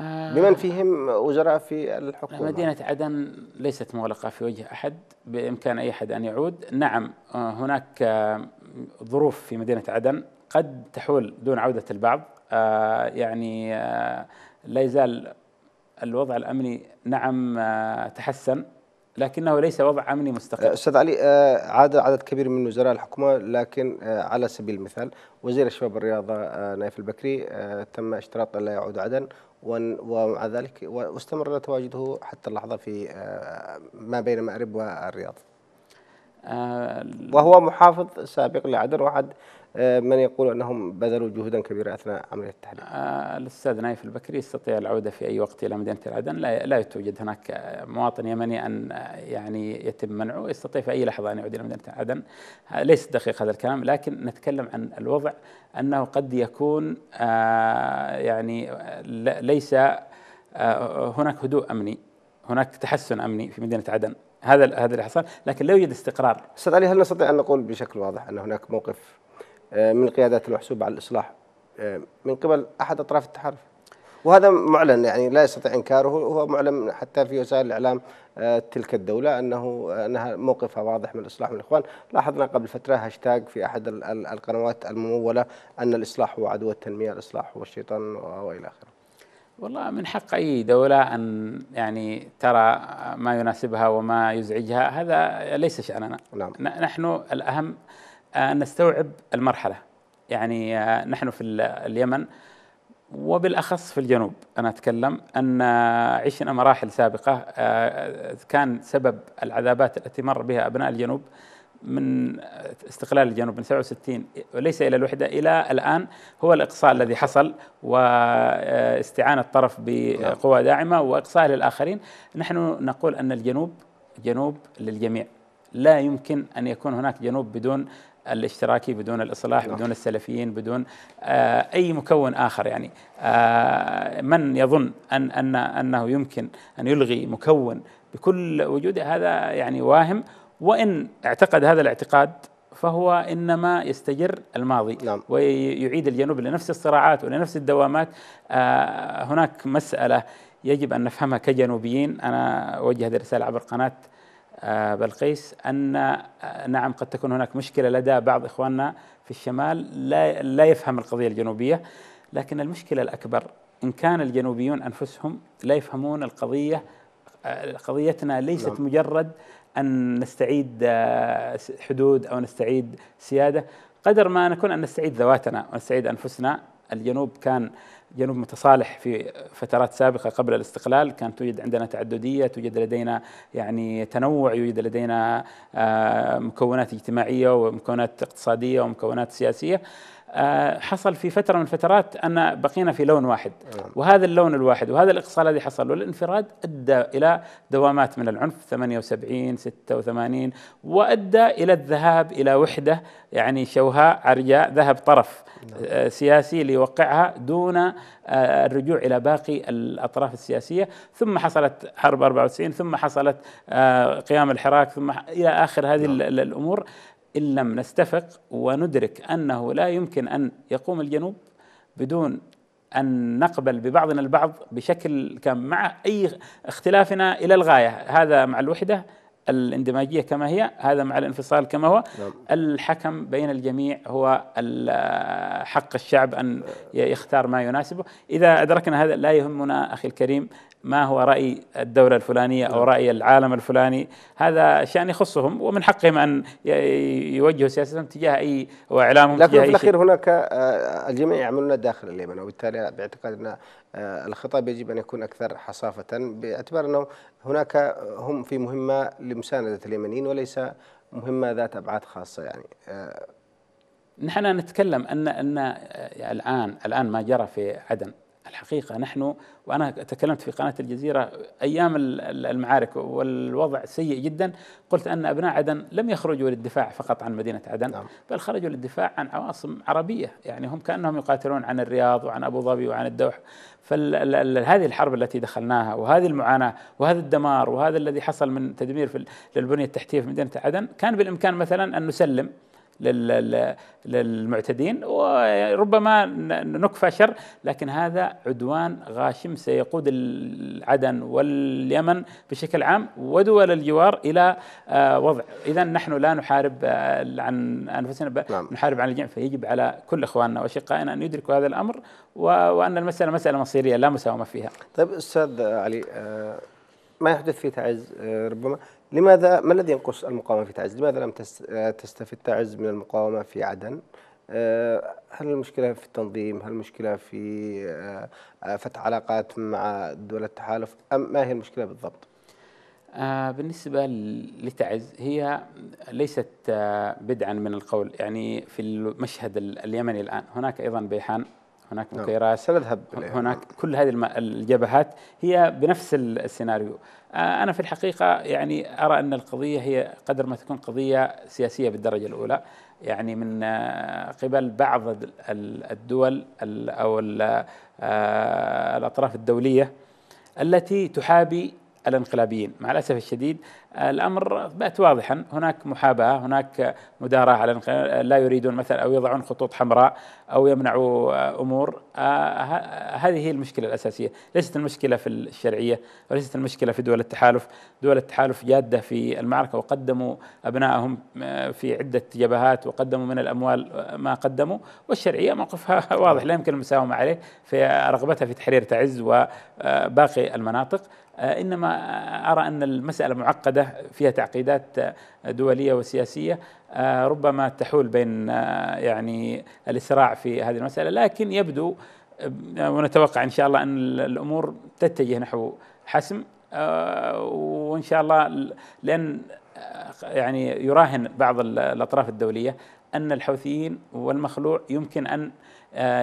آه، بمن فيهم وزراء في الحكومة مدينة عدن ليست مغلقة في وجه أحد بإمكان أي أحد أن يعود نعم آه، هناك آه، ظروف في مدينة عدن قد تحول دون عودة البعض يعني لا يزال الوضع الأمني نعم تحسن لكنه ليس وضع امني مستقر. استاذ علي آه، عاد عدد كبير من وزراء الحكومه لكن آه، على سبيل المثال وزير الشباب والرياضه آه، نايف البكري تم اشتراط ان لا يعود عدن ومع ذلك واستمر تواجده حتى اللحظه في ما بين مأرب والرياض. وهو محافظ سابق لعدن واحد آه، من يقول انهم بذلوا جهودا كبيره اثناء عمليه التحرير؟ آه، الاستاذ نايف البكري يستطيع العوده في اي وقت الى مدينه العدن، لا لا توجد هناك مواطن يمني ان آه، يعني يتم منعه، يستطيع في اي لحظه ان يعود الى مدينه العدن. ليس دقيق هذا الكلام لكن نتكلم عن الوضع انه قد يكون يعني ليس هناك هدوء امني، هناك تحسن امني في مدينه عدن. هذا هذا اللي حصل، لكن لا يوجد استقرار. استاذ علي هل نستطيع ان نقول بشكل واضح ان هناك موقف آه، من قيادات الحسوب على الإصلاح آه، من قبل أحد أطراف التحالف وهذا معلن يعني لا يستطيع إنكاره هو معلن حتى في وسائل الإعلام آه، تلك الدولة أنه أنها موقفها واضح من الإصلاح من الإخوان لاحظنا قبل فترة هاشتاج في أحد القنوات الممولة أن الإصلاح هو عدو التنمية الإصلاح هو الشيطان وإلى آخره والله من حق أي دولة أن يعني ترى ما يناسبها وما يزعجها هذا ليس شأننا نعم. نحن الأهم أن آه، نستوعب المرحلة يعني آه، نحن في اليمن وبالأخص في الجنوب أنا أتكلم أن عشنا مراحل سابقة آه، كان سبب العذابات التي مر بها أبناء الجنوب من استقلال الجنوب من 67 وليس الى الوحده الى الان هو الاقصاء الذي حصل واستعانه طرف بقوى نعم. داعمه واقصاء للاخرين نحن نقول ان الجنوب جنوب للجميع لا يمكن ان يكون هناك جنوب بدون الاشتراكي بدون الاصلاح أيوة. بدون السلفيين بدون آه، اي مكون اخر يعني آه، من يظن ان ان انه يمكن ان يلغي مكون بكل وجوده هذا يعني واهم وان اعتقد هذا الاعتقاد فهو انما يستجر الماضي نعم. ويعيد الجنوب لنفس الصراعات ولنفس الدوامات آه، هناك مساله يجب ان نفهمها كجنوبيين انا اوجه هذه الرساله عبر قناه آه، بلقيس أن آه، نعم قد تكون هناك مشكلة لدى بعض إخواننا في الشمال لا لا يفهم القضية الجنوبية لكن المشكلة الأكبر إن كان الجنوبيون أنفسهم لا يفهمون القضية آه، قضيتنا ليست نعم. مجرد أن نستعيد حدود أو نستعيد سيادة قدر ما نكون أن نستعيد ذواتنا ونستعيد أنفسنا الجنوب كان جنوب متصالح في فترات سابقه قبل الاستقلال كان توجد عندنا تعدديه توجد لدينا يعني تنوع يوجد لدينا آه، مكونات اجتماعيه ومكونات اقتصاديه ومكونات سياسيه آه، حصل في فتره من الفترات ان بقينا في لون واحد وهذا اللون الواحد وهذا الاقصاء الذي حصل والانفراد ادى الى دوامات من العنف 78 86 وادى الى الذهاب الى وحده يعني شوهاء عرجاء ذهب طرف آه، سياسي ليوقعها دون آه، الرجوع الى باقي الاطراف السياسيه ثم حصلت حرب 94 ثم حصلت قيام الحراك ثم الى اخر هذه نعم. الامور إن لم نستفق وندرك أنه لا يمكن أن يقوم الجنوب بدون أن نقبل ببعضنا البعض بشكل كان مع أي اختلافنا إلى الغاية هذا مع الوحدة الاندماجية كما هي هذا مع الانفصال كما هو نعم. الحكم بين الجميع هو حق الشعب أن يختار ما يناسبه إذا أدركنا هذا لا يهمنا أخي الكريم ما هو رأي الدولة الفلانية أو نعم. رأي العالم الفلاني هذا شأن يخصهم ومن حقهم أن يوجهوا سياستهم تجاه أي وإعلامهم لكن تجاه في الأخير هناك آه، الجميع يعملون داخل اليمن وبالتالي أن آه، الخطاب يجب أن يكون أكثر حصافة باعتبار أنه هناك هم في مهمة لمساندة اليمنيين وليس مهمة ذات أبعاد خاصة يعني آه، نحن نتكلم أن أن الآن الآن ما جرى في عدن الحقيقة نحن وأنا تكلمت في قناة الجزيرة أيام المعارك والوضع سيء جدا قلت أن أبناء عدن لم يخرجوا للدفاع فقط عن مدينة عدن نعم. بل خرجوا للدفاع عن عواصم عربية يعني هم كأنهم يقاتلون عن الرياض وعن أبو ظبي وعن الدوحة فهذه الحرب التي دخلناها وهذه المعاناة وهذا الدمار وهذا الذي حصل من تدمير للبنية التحتية في مدينة عدن كان بالإمكان مثلا أن نسلم للمعتدين وربما نكفى شر لكن هذا عدوان غاشم سيقود عدن واليمن بشكل عام ودول الجوار الى آه، وضع اذا نحن لا نحارب آه، عن انفسنا نعم. نحارب عن الجميع فيجب على كل اخواننا واشقائنا ان يدركوا هذا الامر وان المساله مساله مصيريه لا مساومه فيها. طيب استاذ علي آه، ما يحدث في تعز ربما لماذا ما الذي ينقص المقاومة في تعز؟ لماذا لم آه، تستفد تعز من المقاومة في عدن؟ آه، هل المشكلة في التنظيم؟ هل المشكلة في آه، فتح علاقات مع دول التحالف؟ أم ما هي المشكلة بالضبط؟ بالنسبة لتعز هي ليست بدعا من القول يعني في المشهد اليمني الآن هناك أيضا بيحان هناك مكيرات نعم. سنذهب هناك كل هذه الجبهات هي بنفس السيناريو آه، أنا في الحقيقة يعني أرى أن القضية هي قدر ما تكون قضية سياسية بالدرجة الأولى يعني من آه، قبل بعض الدول أو آه، الأطراف الدولية التي تحابي الانقلابيين مع الأسف الشديد الأمر بات واضحا هناك محاباة هناك مداراة على لا يريدون مثلا أو يضعون خطوط حمراء أو يمنعوا أمور آه، هذه هي المشكلة الأساسية ليست المشكلة في الشرعية وليست المشكلة في دول التحالف دول التحالف جادة في المعركة وقدموا أبنائهم آه، في عدة جبهات وقدموا من الأموال ما قدموا والشرعية موقفها واضح لا يمكن المساومة عليه في رغبتها في تحرير تعز وباقي المناطق آه، انما ارى ان المساله معقده فيها تعقيدات آه، دوليه وسياسيه آه، ربما تحول بين يعني الاسراع في هذه المساله لكن يبدو ونتوقع ان شاء الله ان الامور تتجه نحو حسم وان شاء الله لان يعني يراهن بعض الاطراف الدوليه ان الحوثيين والمخلوع يمكن ان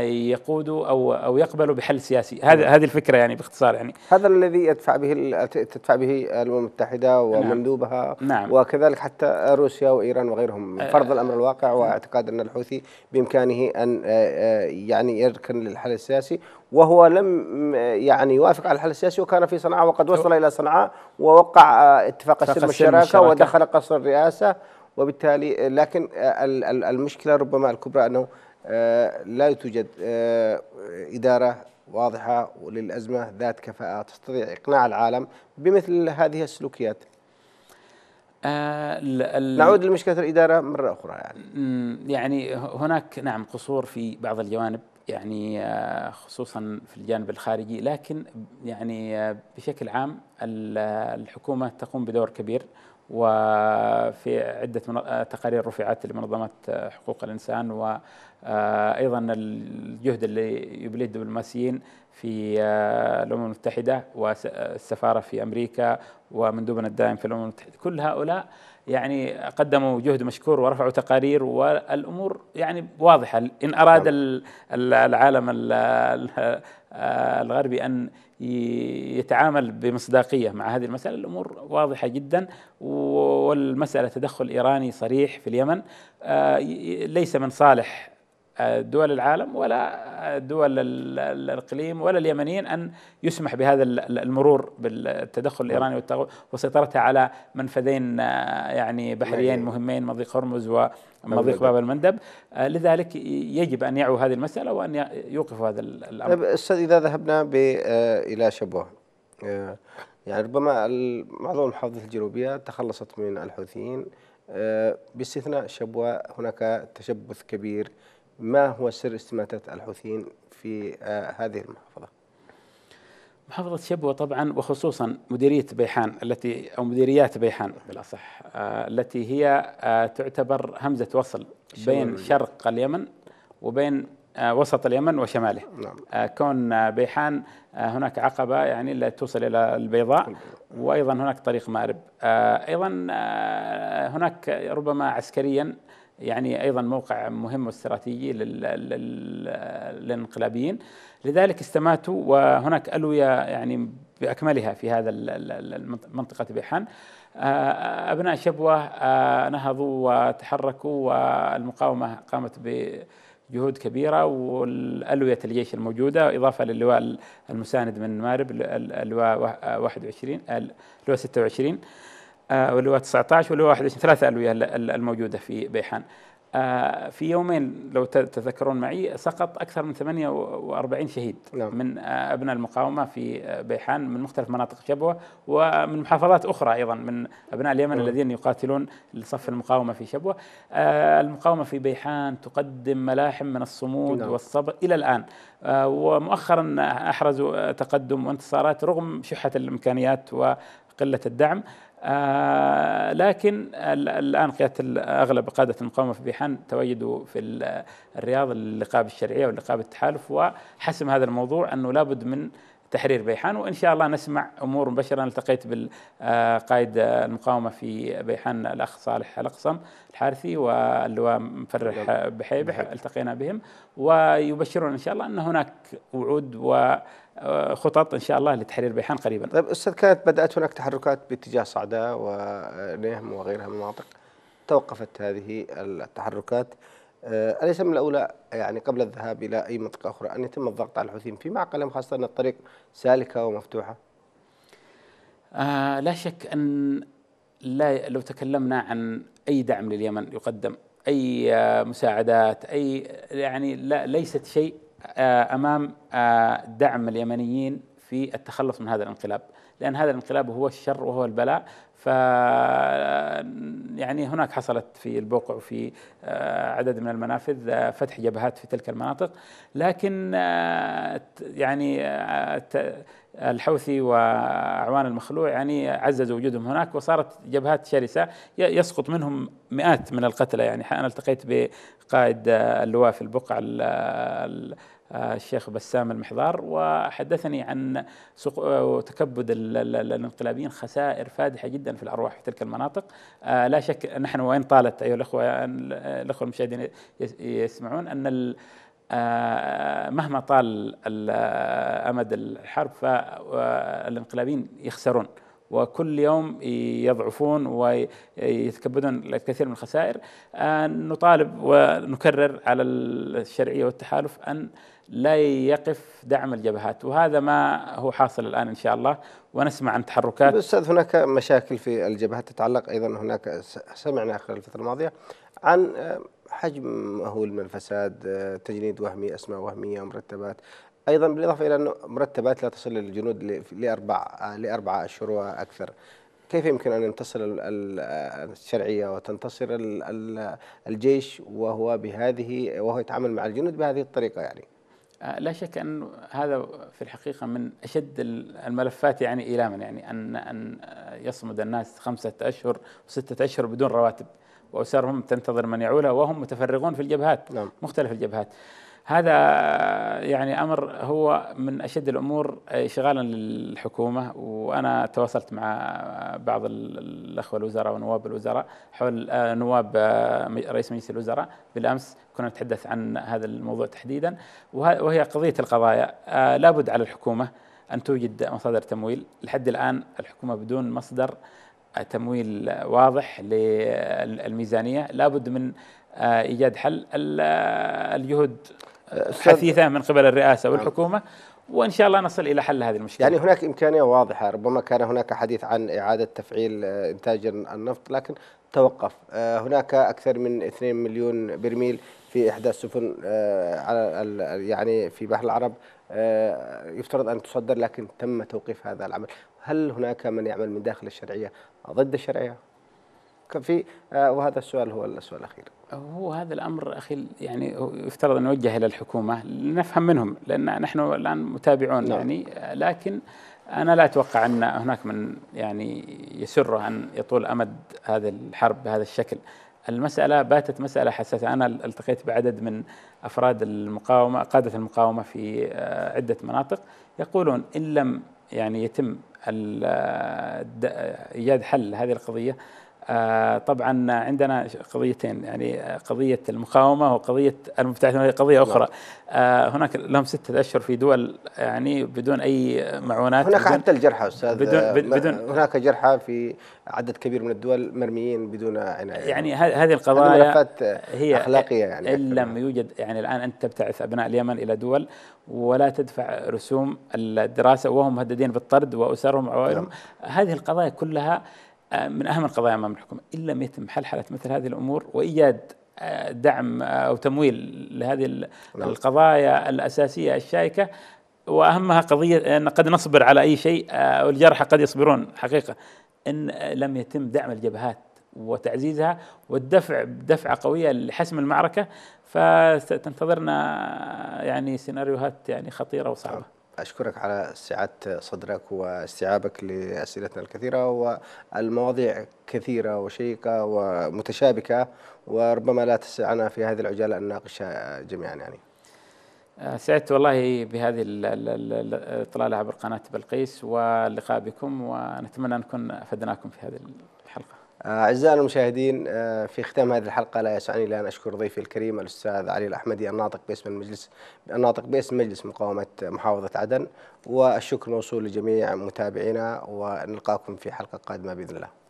يقود او او يقبل بحل سياسي هذا هذه الفكره يعني باختصار يعني هذا الذي يدفع به تدفع به الامم المتحده نعم. ومندوبها نعم. وكذلك حتى روسيا وايران وغيرهم آه. فرض الامر الواقع واعتقاد ان الحوثي بامكانه ان آه، آه، يعني يركن للحل السياسي وهو لم يعني يوافق على الحل السياسي وكان في صنعاء وقد وصل الى صنعاء ووقع اتفاق السلم الشراكه ودخل قصر الرئاسه وبالتالي لكن المشكله ربما الكبرى انه آه، لا توجد آه، إدارة واضحة للأزمة ذات كفاءة تستطيع إقناع العالم بمثل هذه السلوكيات آه نعود لمشكلة الإدارة مرة أخرى يعني يعني هناك نعم قصور في بعض الجوانب يعني آه، خصوصا في الجانب الخارجي لكن يعني بشكل عام الحكومة تقوم بدور كبير وفي عدة آه، تقارير رفعت لمنظمات آه، حقوق الإنسان وأيضا آه، الجهد اللي يبليه الدبلوماسيين في الأمم المتحدة والسفارة في أمريكا ومندوبنا الدائم في الأمم المتحدة كل هؤلاء يعني قدموا جهد مشكور ورفعوا تقارير والأمور يعني واضحة إن أراد نعم. العالم الغربي أن يتعامل بمصداقية مع هذه المسألة الأمور واضحة جدا والمسألة تدخل إيراني صريح في اليمن آه، ليس من صالح دول العالم ولا دول الاقليم ولا اليمنيين ان يسمح بهذا المرور بالتدخل نعم. الايراني وسيطرته على منفذين آه، يعني بحريين نعم. مهمين مضيق هرمز ومضيق باب المندب آه، لذلك يجب ان يعوا هذه المساله وان يوقفوا هذا الامر. طيب، استاذ اذا ذهبنا آه، الى شبوه يعني ربما معظم المحافظات الجنوبيه تخلصت من الحوثيين باستثناء شبوه هناك تشبث كبير ما هو سر استماتة الحوثيين في آه، هذه المحافظة؟ محافظة شبوة طبعا وخصوصا مديرية بيحان التي أو مديريات بيحان بالأصح آه، التي هي آه، تعتبر همزة وصل بين شرق اليمن وبين وسط اليمن وشماله نعم. كون بيحان هناك عقبة يعني لا توصل إلى البيضاء وأيضا هناك طريق مأرب أيضا هناك ربما عسكريا يعني ايضا موقع مهم واستراتيجي للانقلابيين لذلك استماتوا وهناك الويه يعني باكملها في هذا منطقه بيحان آه، ابناء شبوه آه، نهضوا وتحركوا والمقاومه قامت ب جهود كبيره والالويه الجيش الموجوده اضافه للواء المساند من مارب اللواء 21 اللواء 26 آه، واللي هو 19 واللي هو 21 ثلاث ألوية الموجودة في بيحان آه، في يومين لو تتذكرون معي سقط أكثر من 48 شهيد نعم. من آه، أبناء المقاومة في بيحان من مختلف مناطق شبوة ومن محافظات أخرى أيضا من أبناء اليمن نعم. الذين يقاتلون لصف المقاومة في شبوة المقاومة في بيحان تقدم ملاحم من الصمود نعم. والصبر إلى الآن ومؤخرا أحرزوا تقدم وانتصارات رغم شحة الإمكانيات وقلة الدعم آه، لكن الان قياده اغلب قاده المقاومه في بيحان تواجدوا في الرياض للقاب الشرعيه ولقاب التحالف وحسم هذا الموضوع انه لابد من تحرير بيحان وان شاء الله نسمع امور مباشره التقيت بالقائد المقاومه في بيحان الاخ صالح الاقصم الحارثي واللواء مفرح بحيبح التقينا بهم ويبشرون ان شاء الله ان هناك وعود و آه، خطط ان شاء الله لتحرير بيحان قريبا. طيب استاذ كانت بدات هناك تحركات باتجاه صعداء ونهم وغيرها من المناطق توقفت هذه التحركات آه، أليس من الأولى يعني قبل الذهاب إلى أي منطقة أخرى أن يتم الضغط على الحوثيين في معقلهم خاصة أن الطريق سالكة ومفتوحة؟ آه لا شك أن لا لو تكلمنا عن أي دعم لليمن يقدم أي آه، مساعدات أي يعني لا ليست شيء آه، امام آه، دعم اليمنيين في التخلص من هذا الانقلاب لأن هذا الانقلاب هو الشر وهو البلاء ف يعني هناك حصلت في البقع وفي آه، عدد من المنافذ آه، فتح جبهات في تلك المناطق لكن آه، يعني الحوثي واعوان المخلوع يعني عززوا وجودهم هناك وصارت جبهات شرسه يسقط منهم مئات من القتلى يعني انا التقيت بقائد اللواء في البقعه آه، الشيخ بسام المحضار وحدثني عن آه، تكبد الانقلابيين خسائر فادحه جدا في الارواح في تلك المناطق آه، لا شك نحن وان طالت ايها الاخوه الاخوه المشاهدين يسمعون ان مهما طال امد الحرب فالانقلابيين يخسرون وكل يوم يضعفون ويتكبدون الكثير من الخسائر نطالب ونكرر على الشرعيه والتحالف ان لا يقف دعم الجبهات وهذا ما هو حاصل الآن إن شاء الله ونسمع عن تحركات أستاذ هناك مشاكل في الجبهات تتعلق أيضا هناك سمعنا خلال الفترة الماضية عن آه، حجم مهول من الفساد آه، تجنيد وهمي أسماء وهمية مرتبات أيضا بالإضافة إلى أن مرتبات لا تصل للجنود لأربع لأربع أشهر آه، وأكثر كيف يمكن أن ينتصر الشرعية وتنتصر الجيش وهو بهذه وهو يتعامل مع الجنود بهذه الطريقة يعني آه، لا شك أن هذا في الحقيقة من أشد الملفات يعني إيلاما يعني أن أن آه، يصمد الناس خمسة أشهر وستة أشهر بدون رواتب وأسرهم تنتظر من يعولها وهم متفرغون في الجبهات نعم. مختلف الجبهات هذا يعني امر هو من اشد الامور اشغالا للحكومه وانا تواصلت مع بعض الاخوه الوزراء ونواب الوزراء حول آه، نواب آه، رئيس مجلس الوزراء بالامس كنا نتحدث عن هذا الموضوع تحديدا وهي قضيه القضايا آه، لابد على الحكومه ان توجد مصادر تمويل لحد الان الحكومه بدون مصدر تمويل واضح للميزانيه لابد من ايجاد حل الجهود حثيثه من قبل الرئاسه والحكومه وان شاء الله نصل الى حل هذه المشكله. يعني هناك امكانيه واضحه، ربما كان هناك حديث عن اعاده تفعيل آه، انتاج النفط لكن توقف، آه، هناك اكثر من 2 مليون برميل في احدى السفن آه، على يعني في بحر العرب يفترض ان تصدر لكن تم توقيف هذا العمل، هل هناك من يعمل من داخل الشرعيه ضد الشرعيه؟ في وهذا السؤال هو السؤال الاخير. هو هذا الامر اخي يعني يفترض ان نوجه الى الحكومه لنفهم منهم لان نحن الان متابعون نعم. يعني لكن انا لا اتوقع ان هناك من يعني يسره ان يطول امد هذه الحرب بهذا الشكل. المساله باتت مساله حساسه، انا التقيت بعدد من افراد المقاومه قاده المقاومه في آه، عده مناطق يقولون ان لم يعني يتم آه، آه، ايجاد حل هذه القضيه آه، طبعا عندنا قضيتين يعني قضيه المقاومه وقضيه المبتعثين وهي قضيه نعم. اخرى آه، هناك لهم ستة اشهر في دول يعني بدون اي معونات هناك حتى الجرحى استاذ بدون آه، بدون هناك جرحى في عدد كبير من الدول مرميين بدون عنايه يعني هذه القضايا هي اخلاقيه يعني ان لم يوجد يعني الان انت تبتعث ابناء اليمن الى دول ولا تدفع رسوم الدراسه وهم مهددين بالطرد واسرهم نعم. وعوائلهم هذه القضايا كلها آه، من أهم القضايا أمام الحكومة إن لم يتم حل حالة مثل هذه الأمور وإيجاد آه، دعم آه، أو تمويل لهذه نعم. القضايا الأساسية الشائكة وأهمها قضية أن قد نصبر على أي شيء والجرحى قد يصبرون حقيقة إن لم يتم دعم الجبهات وتعزيزها والدفع دفعة قوية لحسم المعركة فتنتظرنا يعني سيناريوهات يعني خطيرة وصعبة نعم. أشكرك على سعة صدرك واستيعابك لأسئلتنا الكثيرة والمواضيع كثيرة وشيقة ومتشابكة وربما لا تسعنا في هذه العجالة أن نناقشها جميعا يعني آه، سعدت والله بهذه الإطلالة عبر قناة بلقيس واللقاء بكم ونتمنى أن نكون أفدناكم في هذا أعزائنا المشاهدين آه، في ختام هذه الحلقة لا يسعني إلا أن أشكر ضيفي الكريم الأستاذ علي الأحمدي الناطق باسم المجلس الناطق باسم مجلس مقاومة محافظة عدن والشكر موصول لجميع متابعينا ونلقاكم في حلقة قادمة بإذن الله